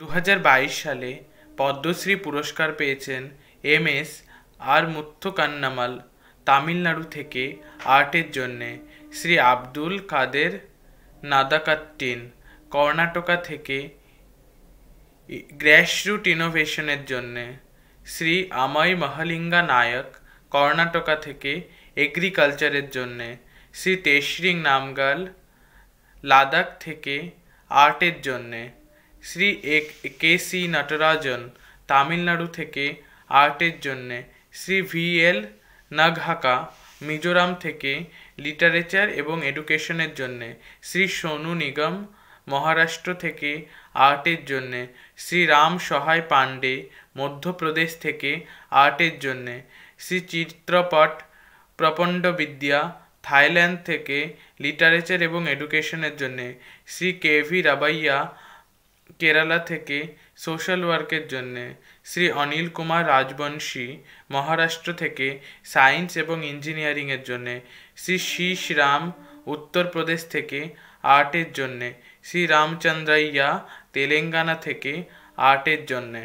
দু সালে পদ্মশ্রী পুরস্কার পেয়েছেন M S R Muthukannammal Tamil Nadu থেকে আর্টের জন্যে শ্রী আব্দুল কাদের নাদাকাত্তিন কর্ণাটকা থেকে গ্র্যাসরুট ইনোভেশনের জন্যে শ্রী আমাই মহালিঙ্গা নায়ক কর্ণাটকা থেকে এগ্রিকালচারের জন্যে শ্রী তেশরিং নামগাল লাদাখ থেকে আর্টের জন্যে শ্রী এক কে সি নটরাজন তামিলনাড়ু থেকে আর্টের জন্যে শ্রী ভি এল নাঘাকা মিজোরাম থেকে লিটারেচার এবং এডুকেশনের জন্যে শ্রী সোনু নিগম মহারাষ্ট্র থেকে আর্টের জন্যে শ্রী রাম সহায় পাণ্ডে মধ্যপ্রদেশ থেকে আর্টের জন্যে শ্রী চিত্রপট প্রপণ্ড বিদ্যা থাইল্যান্ড থেকে লিটারেচার এবং এডুকেশনের জন্যে শ্রী কে ভি রাবাইয়া কেরালা থেকে সোশ্যাল ওয়ার্কের জন্যে শ্রী অনিল কুমার রাজবংশী মহারাষ্ট্র থেকে সায়েন্স এবং ইঞ্জিনিয়ারিংয়ের জন্যে শ্রী শ্রী শ্রীরাম উত্তরপ্রদেশ থেকে আর্টের জন্যে শ্রী রামচন্দ্রাইয়া তেলেঙ্গানা থেকে আর্টের জন্যে